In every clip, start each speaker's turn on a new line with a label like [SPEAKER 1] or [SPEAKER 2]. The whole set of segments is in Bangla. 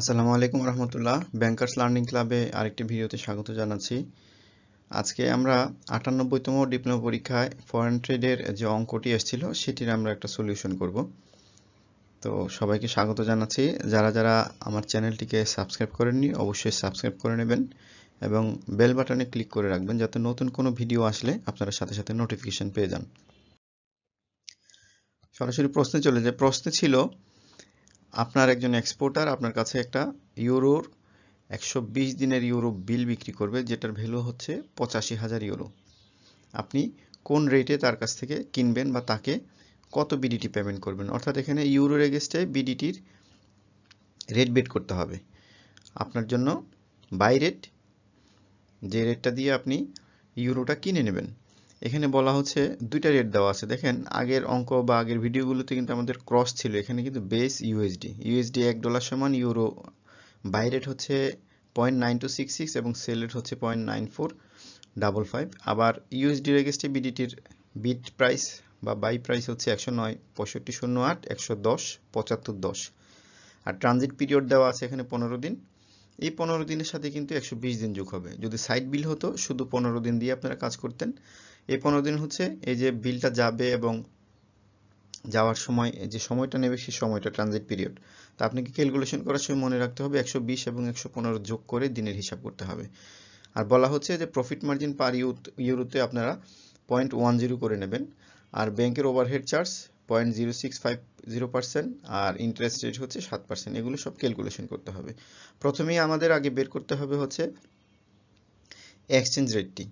[SPEAKER 1] আসসালামু আলাইকুম রহমতুল্লাহ ব্যাংকার্স লার্নিং ক্লাবে আরেকটি ভিডিওতে স্বাগত জানাচ্ছি আজকে আমরা আটানব্বইতম ডিপ্লোমা পরীক্ষায় ফরেন ট্রেডের যে অঙ্কটি এসেছিল সেটির আমরা একটা সলিউশন করব তো সবাইকে স্বাগত জানাচ্ছি যারা যারা আমার চ্যানেলটিকে সাবস্ক্রাইব করেননি অবশ্যই সাবস্ক্রাইব করে নেবেন এবং বেল বাটনে ক্লিক করে রাখবেন যাতে নতুন কোনো ভিডিও আসলে আপনারা সাথে সাথে নোটিফিকেশান পেয়ে যান সরাসরি প্রশ্নে চলে যায় প্রশ্নে ছিল আপনার একজন এক্সপোর্টার আপনার কাছে একটা ইউরোর একশো দিনের ইউরো বিল বিক্রি করবে যেটার ভ্যালু হচ্ছে পঁচাশি হাজার ইউরো আপনি কোন রেটে তার কাছ থেকে কিনবেন বা তাকে কত বিডিটি পেমেন্ট করবেন অর্থাৎ এখানে ইউরোর এগেস্টে বিডিটির রেট বেট করতে হবে আপনার জন্য বাই রেট যে রেটটা দিয়ে আপনি ইউরোটা কিনে নেবেন এখানে বলা হচ্ছে দুইটা রেট দেওয়া আছে দেখেন আগের অঙ্ক বা আগের ভিডিওগুলোতে কিন্তু আমাদের ক্রস ছিল এখানে কিন্তু বেস ইউএসডি ইউএসডি এক ডলার সমান ইউরো বাই রেট হচ্ছে point nine two six six এবং সেল রেট হচ্ছে point nine four double five আবার ইউএসডির এগেস্টে বিডিটির বিট প্রাইস বা বাই প্রাইস হচ্ছে একশো নয় পঁয়ষট্টি শূন্য আট একশো দশ পঁচাত্তর দশ আর ট্রানজিট পিরিয়ড দেওয়া আছে এখানে পনেরো দিন এই পনেরো দিনের সাথে কিন্তু একশো বিশ দিন যোগ হবে যদি সাইড বিল হতো শুধু পনেরো দিন দিয়ে আপনারা কাজ করতেন এই পনেরো দিন হচ্ছে এই যে বিলটা যাবে এবং যাওয়ার সময় যে সময়টা নেবে সেই সময়টা ট্রানজিট পিরিয়ড তা আপনাকে ক্যালকুলেশন করার সময় মনে রাখতে হবে একশো বিশ এবং একশো পনেরো যোগ করে দিনের হিসাব করতে হবে আর বলা হচ্ছে যে প্রফিট মার্জিন পার ইউরোতে আপনারা পয়েন্ট ওয়ান জিরো করে নেবেন আর ব্যাংকের overhead charge point zero six five zero percent আর ইন্টারেস্ট রেট হচ্ছে সাত পার্সেন্ট এগুলো সব ক্যালকুলেশন করতে হবে প্রথমেই আমাদের আগে বের করতে হবে হচ্ছে এক্সচেঞ্জ রেটটি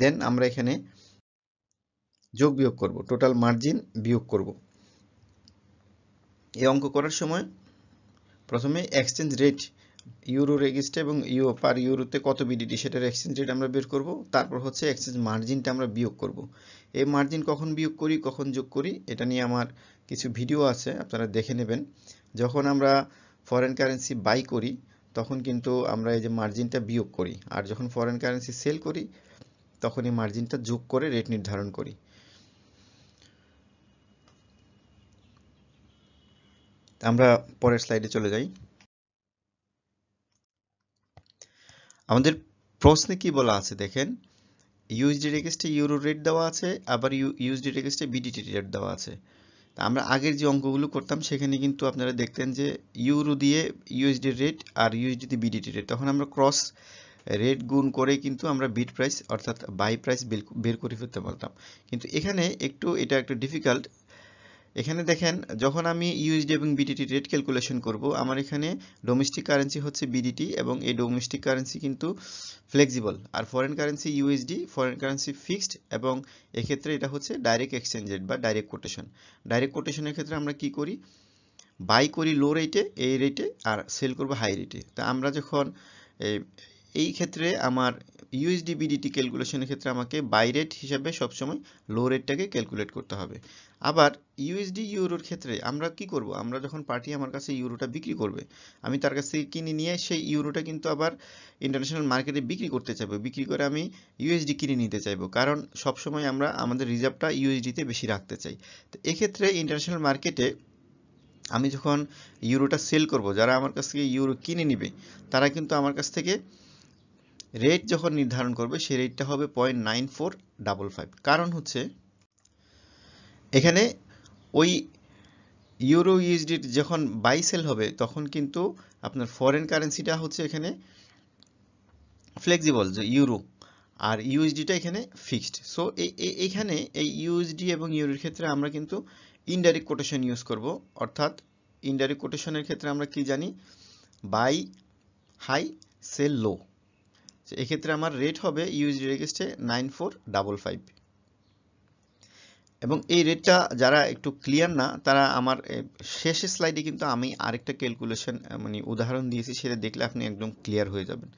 [SPEAKER 1] দেন আমরা এখানে যোগ বিয়োগ করব টোটাল মার্জিন বিয়োগ করব এই অঙ্ক করার সময় প্রথমে এক্সচেঞ্জ রেট ইউরো রেগিস্টে এবং ইউরো পার ইউরোতে কত বিডিটি সেটার এক্সচেঞ্জ রেট আমরা বের করব তারপর হচ্ছে এক্সচেঞ্জ মার্জিনটা আমরা বিয়োগ করব এই মার্জিন কখন বিয়োগ করি কখন যোগ করি এটা নিয়ে আমার কিছু ভিডিও আছে আপনারা দেখে নেবেন যখন আমরা ফরেন কারেন্সি বাই করি তখন কিন্তু আমরা এই যে মার্জিনটা বিয়োগ করি আর যখন ফরেন কারেন্সি সেল করি তখন এই মার্জিনটা যোগ করে রেট নির্ধারণ করি আমরা পরের স্লাইডে চলে যাই আমাদের প্রশ্নে কি বলা আছে দেখেন ইউএসডি রেগেস্টে ইউরো রেট দেওয়া আছে আবার ইউএসডি রেগেস্টে বিডিটি রেট দেওয়া আছে তা আমরা আগের যে অঙ্কগুলো করতাম সেখানে কিন্তু আপনারা দেখতেন যে ইউরো দিয়ে ইউএসডি রেট আর ইউএসডি দিয়ে বিডিটি রেট তখন আমরা ক্রস রেট গুণ করে কিন্তু আমরা বিট প্রাইস অর্থাৎ বাই প্রাইস বের করে ফেলতে পারতাম কিন্তু এখানে একটু এটা একটু ডিফিকাল্ট এখানে দেখেন যখন আমি ইউএসডি এবং বিডিটি রেট ক্যালকুলেশন করব আমার এখানে ডোমেস্টিক কারেন্সি হচ্ছে বিডিটি এবং এই ডোমেস্টিক কারেন্সি কিন্তু ফ্লেক্সিবল আর foreign currency USD foreign currency fixed এবং এক্ষেত্রে এটা হচ্ছে ডাইরেক্ট এক্সচেঞ্জ রেট বা ডাইরেক্ট কোটেশন ডাইরেক্ট কোটেশনের ক্ষেত্রে আমরা কি করি বাই করি লো রেটে এই রেটে আর সেল করব হাই রেটে তা আমরা যখন এই ক্ষেত্রে আমার ইউএসডি বিডিটি ক্যালকুলেশনের ক্ষেত্রে আমাকে বাই রেট হিসাবে সবসময় লো রেটটাকে ক্যালকুলেট করতে হবে আবার ইউএসডি ইউরোর ক্ষেত্রে আমরা কি করব আমরা যখন পার্টি আমার কাছে ইউরোটা বিক্রি করবে আমি তার কাছ থেকে কিনে নিয়ে সেই ইউরোটা কিন্তু আবার ইন্টারন্যাশনাল মার্কেটে বিক্রি করতে চাইবো বিক্রি করে আমি ইউএসডি কিনে নিতে চাইবো কারণ সবসময় আমরা আমাদের রিজার্ভটা ইউএসডিতে বেশি রাখতে চাই তো এক্ষেত্রে ইন্টারন্যাশনাল মার্কেটে আমি যখন ইউরোটা সেল করব যারা আমার কাছ থেকে ইউরো কিনে নিবে তারা কিন্তু আমার কাছ থেকে রেট যখন নির্ধারণ করবে সেই রেটটা হবে point nine four double five কারণ হচ্ছে এখানে ওই ইউরো ইউএসডির যখন বাই সেল হবে তখন কিন্তু আপনার ফরেন কারেন্সিটা হচ্ছে এখানে ফ্লেক্সিবল যে ইউরো আর ইউএসডিটা এখানে ফিক্সড সো এখানে এই ইউএসডি এবং ইউরোর ক্ষেত্রে আমরা কিন্তু ইনডাইরেক্ট কোটেশন ইউজ করব অর্থাৎ ইনডাইরেক্ট কোটেশনের ক্ষেত্রে আমরা কি জানি বাই হাই সেল লো এক্ষেত্রে আমার রেট হবে ইউএসডি রেগেস্টে নাইন ফোর ডাবল ফাইভ এবং এই রেটটা যারা একটু ক্লিয়ার না তারা আমার শেষের স্লাইডে কিন্তু আমি আরেকটা ক্যালকুলেশন মানে উদাহরণ দিয়েছি সেটা দেখলে আপনি একদম ক্লিয়ার হয়ে যাবেন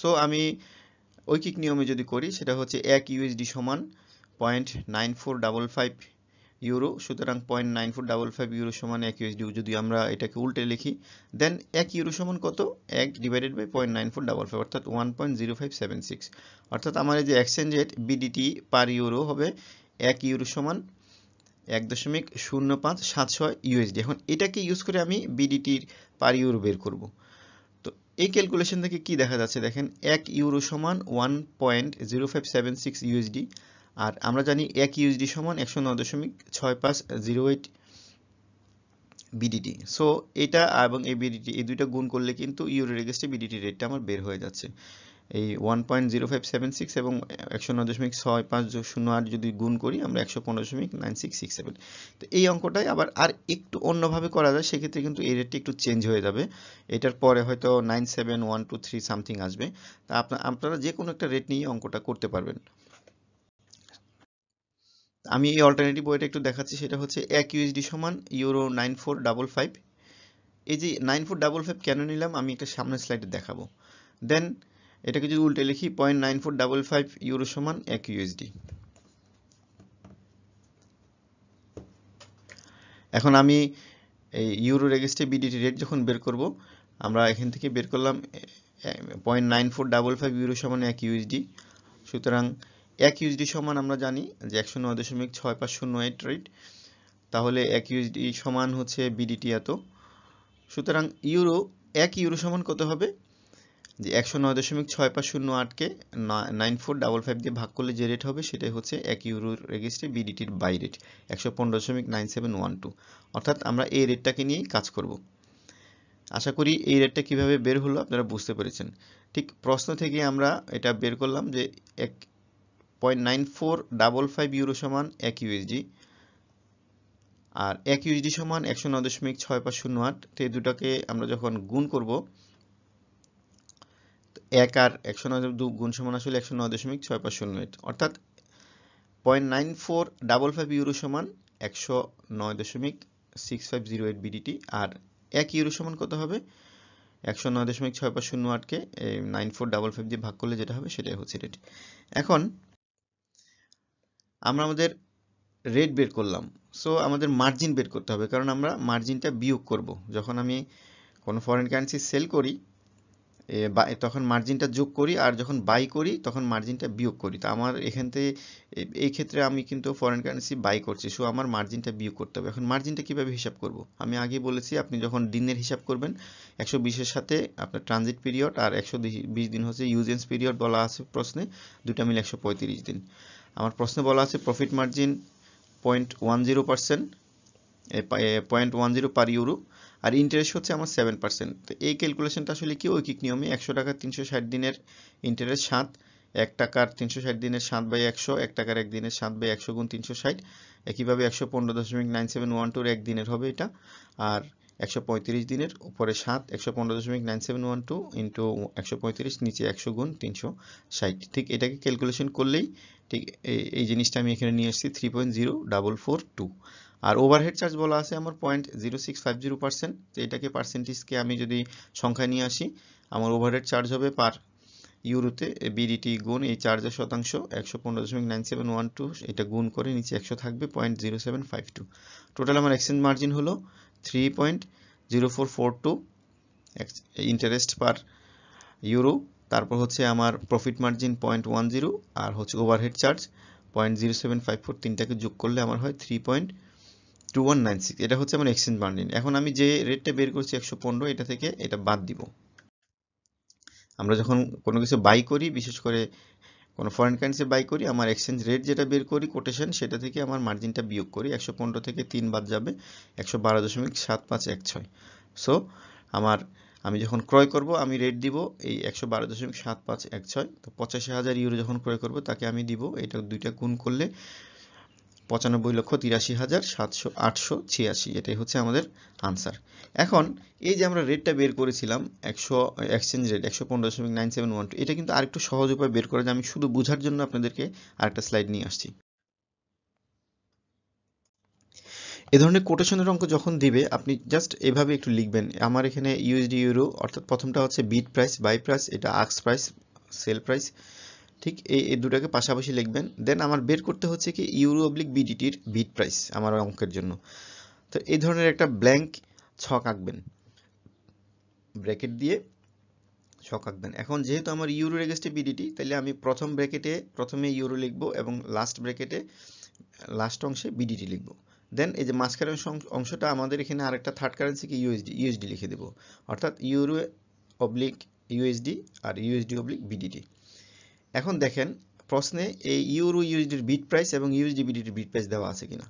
[SPEAKER 1] সো আমি ঐকিক নিয়মে যদি করি সেটা হচ্ছে এক ইউএসডি সমান point nine four double five euro সুতরাং point nine four double five euro সমান এক ইউএসডি যদি আমরা এটাকে উল্টে লিখি দেন এক ইউরো সমান কত এক divided by point nine four double five অর্থাৎ one point zero five seven six অর্থাৎ আমার যে exchange rate BDT per euro হবে এক ইউরো সমান এক দশমিক শূন্য পাঁচ সাত ছয় ইউএসডি এখন এটাকে ইউজ করে আমি বিডিটির পার ইউরো বের করব তো এই ক্যালকুলেশন থেকে কি দেখা যাচ্ছে দেখেন এক ইউরো সমান one point zero five seven six USD আর আমরা জানি এক ইউজডি সমান একশো নয় দশমিক ছয় পাঁচ জিরো এইট বিডিটি সো এটা এবং এই বিডিটি এই দুইটা গুণ করলে কিন্তু ইউরো রেগেস্টে বিডিটি রেটটা আমার বের হয়ে যাচ্ছে এই one point zero five seven six এবং একশো নয় দশমিক ছয় পাঁচ শূন্য আট যদি গুণ করি আমরা একশো পনেরো দশমিক নাইন সিক্স সিক্স সেভেন তো এই অঙ্কটাই আবার আর একটু অন্যভাবে করা যায় সেক্ষেত্রে কিন্তু এই রেটটি একটু চেঞ্জ হয়ে যাবে এটার পরে হয়তো nine seven one two three something আসবে তা আপনারা যে কোনো একটা রেট নিয়ে অঙ্কটা করতে পারবেন আমি এই অল্টারনেটিভ ওয়েটা একটু দেখাচ্ছি সেটা হচ্ছে এক ইউএসডি সমান euro nine four double five এই যে নাইন ফোর ডাবল ফাইভ কেন নিলাম আমি একটা সামনের স্লাইডে দেখাবো দেন এটাকে যদি উল্টে লিখি point nine four double five euro সমান এক ইউএসডি এখন আমি এই ইউরো রেগেস্টে বিডিটি রেট যখন বের করব আমরা এখান থেকে বের করলাম point nine four double five euro সমান এক ইউএসডি সুতরাং এক ইউএসডি সমান আমরা জানি যে একশো নয় দশমিক ছয় পাঁচ শূন্য এইট রেট তাহলে এক ইউএসডি সমান হচ্ছে বিডিটি এত সুতরাং ইউরো এক ইউরো সমান কত হবে যে একশো নয় দশমিক ছয় পাঁচ শূন্য আটকে নাইন ফোর ডাবল ফাইভ দিয়ে ভাগ করলে যে রেট হবে সেটাই হচ্ছে এক ইউরোর এগেস্টে বিডিটির বাই রেট একশো পনেরো দশমিক নাইন সেভেন ওয়ান টু অর্থাৎ আমরা এই রেটটাকে নিয়েই কাজ করব আশা করি এই রেটটা কিভাবে বের হলো আপনারা বুঝতে পেরেছেন ঠিক প্রশ্ন থেকে আমরা এটা বের করলাম যে এক point nine four double five euro সমান এক ইউএসডি আর এক ইউএসডি সমান একশো নয় দশমিক ছয় পাঁচ শূন্য আট তো এই দুটাকে আমরা যখন গুণ করব এক আর একশো নয় দু গুণ সমান আসলে একশো নয় দশমিক ছয় পাঁচ শূন্য আট অর্থাৎ point nine four double five euro সমান একশো নয় দশমিক six five zero eight BDT আর এক ইউরো সমান কত হবে একশো নয় দশমিক ছয় পাঁচ শূন্য আটকে নাইন ফোর ডাবল ফাইভ দিয়ে ভাগ করলে যেটা হবে সেটাই হচ্ছে রেট এখন আমরা আমাদের রেট বের করলাম সো আমাদের মার্জিন বের করতে হবে কারণ আমরা মার্জিনটা বিয়োগ করব যখন আমি কোনো ফরেন কারেন্সি সেল করি তখন মার্জিনটা যোগ করি আর যখন বাই করি তখন মার্জিনটা বিয়োগ করি তো আমার এখান থেকে এই ক্ষেত্রে আমি কিন্তু ফরেন কারেন্সি বাই করছি সো আমার মার্জিনটা বিয়োগ করতে হবে এখন মার্জিনটা কীভাবে হিসাব করব আমি আগে বলেছি আপনি যখন দিনের হিসাব করবেন একশো বিশের সাথে আপনার ট্রানজিট পিরিয়ড আর একশো বিশ দিন হচ্ছে ইউজেন্স পিরিয়ড বলা আছে প্রশ্নে দুটা মিলে একশো পঁয়ত্রিশ দিন আমার প্রশ্নে বলা আছে profit margin point one zero percent point one zero per euro আর ইন্টারেস্ট হচ্ছে আমার সেভেন পার্সেন্ট তো এই ক্যালকুলেশনটা আসলে কি ঐকিক নিয়মে একশো টাকা তিনশো ষাট দিনের ইন্টারেস্ট সাত এক টাকার তিনশো ষাট দিনের সাত বাই একশো এক টাকার এক দিনের সাত বাই একশো গুণ তিনশো ষাট একইভাবে একশো পনেরো দশমিক নাইন সেভেন ওয়ান টুর এক দিনের হবে এটা আর একশো পঁয়ত্রিশ দিনের উপরে সাত একশো পনেরো দশমিক nine seven one two into একশো নিচে একশো গুণ তিনশো ঠিক এটাকে ক্যালকুলেশন করলেই ঠিক এই জিনিসটা আমি এখানে নিয়ে এসেছি three point zero double four two আর ওভারহেড চার্জ বলা আছে আমার point zero six five zero percent তো এটাকে পার্সেন্টেজকে আমি যদি সংখ্যা নিয়ে আসি আমার ওভারহেড চার্জ হবে পার ইউরোতে বিডিটি গুণ এই চার্জের শতাংশ একশো পনেরো দশমিক নাইন সেভেন ওয়ান টু এটা গুণ করে নিচে একশো থাকবে point zero seven five two total আমার এক্সচেঞ্জ মার্জিন হলো three point zero four four two interest per euro তারপর হচ্ছে আমার profit margin point one zero আর হচ্ছে overhead charge point zero seven five four তিনটাকে যোগ করলে আমার হয় three point two one nine six এটা হচ্ছে আমার এক্সচেঞ্জ মার্জিন এখন আমি যে রেটটা বের করছি একশো পনেরো এটা থেকে এটা বাদ দিব আমরা যখন কোনো কিছু বাই করি বিশেষ করে কোনো ফরেন কারেন্সি বাই করি আমার এক্সচেঞ্জ রেট যেটা বের করি কোটেশন সেটা থেকে আমার মার্জিনটা বিয়োগ করি একশো পনেরো থেকে তিন বাদ যাবে একশো বারো দশমিক সাত পাঁচ এক ছয় সো আমার আমি যখন ক্রয় করব আমি রেট দিব এই একশো বারো দশমিক সাত পাঁচ এক ছয় তো পঁচাশি হাজার ইউরো যখন ক্রয় করব তাকে আমি দিব এটা দুইটা গুণ করলে পঁচানব্বই লক্ষ তিরাশি হাজার সাতশো আটশো ছিয়াশি এটাই হচ্ছে আমাদের আনসার এখন এই যে আমরা রেটটা বের করেছিলাম একশো এক্সচেঞ্জ রেট একশো পনেরো দশমিক নাইন সেভেন ওয়ান টু এটা কিন্তু আরেকটু সহজ উপায় বের করা যায় আমি শুধু বোঝার জন্য আপনাদেরকে আরেকটা স্লাইড নিয়ে আসছি এ ধরনের কোটেশনের অঙ্ক যখন দিবে আপনি জাস্ট এভাবে একটু লিখবেন আমার এখানে ইউএসডি ইউরো অর্থাৎ প্রথমটা হচ্ছে বিট প্রাইস বাই প্রাইস এটা আক্স প্রাইস সেল প্রাইস ঠিক এই এই দুটাকে পাশাপাশি লিখবেন দেন আমার বের করতে হচ্ছে কি ইউরো অবলিক বিডিটির বিট প্রাইস আমার অঙ্কের জন্য তো এই ধরনের একটা ব্ল্যাঙ্ক ছক আঁকবেন ব্র্যাকেট দিয়ে ছক আঁকবেন এখন যেহেতু আমার ইউরো রেগেস্টে বিডিটি তাহলে আমি প্রথম ব্র্যাকেটে প্রথমে ইউরো লিখবো এবং লাস্ট ব্র্যাকেটে লাস্ট অংশে বিডিটি লিখবো দেন এই যে মাঝখানের অংশটা আমাদের এখানে আরেকটা থার্ড কি ইউএসডি ইউএসডি লিখে দেবো অর্থাৎ ইউরো অবলিক ইউএসডি আর ইউএসডি অবলিক বিডিটি এখন দেখেন প্রশ্নে এই ইউরো ইউএসডির বিট প্রাইস এবং ইউএসডি বিডিটির বিট প্রাইস দেওয়া আছে কিনা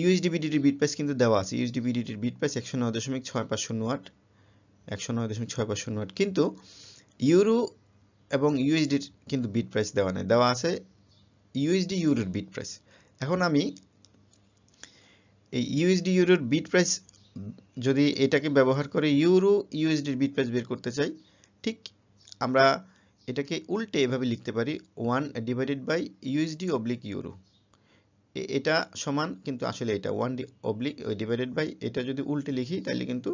[SPEAKER 1] ইউএসডি বিডিটির বিট প্রাইস কিন্তু দেওয়া আছে ইউএসডি বিডিটির বিট প্রাইস একশো নয় দশমিক ছয় পাঁচ শূন্য আট একশো নয় দশমিক ছয় পাঁচ শূন্য আট কিন্তু ইউরো এবং ইউএসডির কিন্তু বিট প্রাইস দেওয়া নেই দেওয়া আছে ইউএসডি ইউরোর বিট প্রাইস এখন আমি এই ইউএসডি ইউরোর বিট প্রাইস যদি এটাকে ব্যবহার করে ইউরো ইউএসডির বিট প্রাইস বের করতে চাই ঠিক আমরা এটাকে উল্টে এভাবে লিখতে পারি one divided by USD oblique euro এটা সমান কিন্তু আসলে এটা ওয়ান অবলিক ডিভাইডেড বাই এটা যদি উল্টে লিখি তাহলে কিন্তু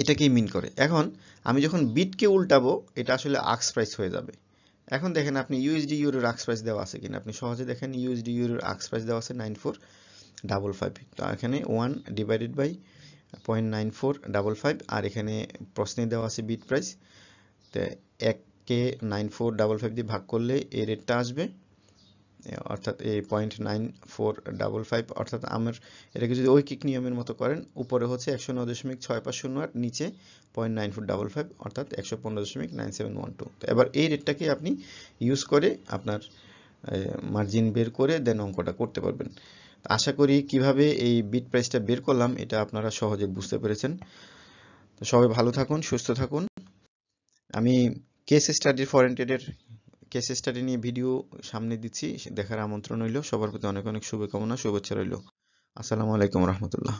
[SPEAKER 1] এটাকেই মিন করে এখন আমি যখন বিটকে উল্টাবো এটা আসলে আক্স প্রাইস হয়ে যাবে এখন দেখেন আপনি ইউএসডি ইউরোর আক্স প্রাইস দেওয়া আছে কিনা আপনি সহজে দেখেন ইউএসডি ইউরোর আক্স প্রাইস দেওয়া আছে নাইন ফোর ডাবল ফাইভ তো এখানে one divided by point nine four double five আর এখানে প্রশ্নে দেওয়া আছে বিট প্রাইস এককে নাইন ফোর ডাবল ফাইভ দিয়ে ভাগ করলে এ রেটটা আসবে অর্থাৎ এ point nine four double five অর্থাৎ আমার এটাকে যদি ঐকিক নিয়মের মতো করেন উপরে হচ্ছে একশো নয় দশমিক ছয় পাঁচ শূন্য আট নিচে point nine four double five অর্থাৎ একশো পনেরো দশমিক নাইন সেভেন ওয়ান টু তো এবার এই রেটটাকে আপনি ইউজ করে আপনার মার্জিন বের করে দেন অঙ্কটা করতে পারবেন আশা করি কিভাবে এই বিট প্রাইসটা বের করলাম এটা আপনারা সহজে বুঝতে পেরেছেন তো সবাই ভালো থাকুন সুস্থ থাকুন আমি কেস স্টাডির ফরেন ট্রেডের কেস স্টাডি নিয়ে ভিডিও সামনে দিচ্ছি দেখার আমন্ত্রণ রইল সবার প্রতি অনেক অনেক শুভকামনা শুভেচ্ছা রইল আসসালামু আলাইকুম রহমতুল্লাহ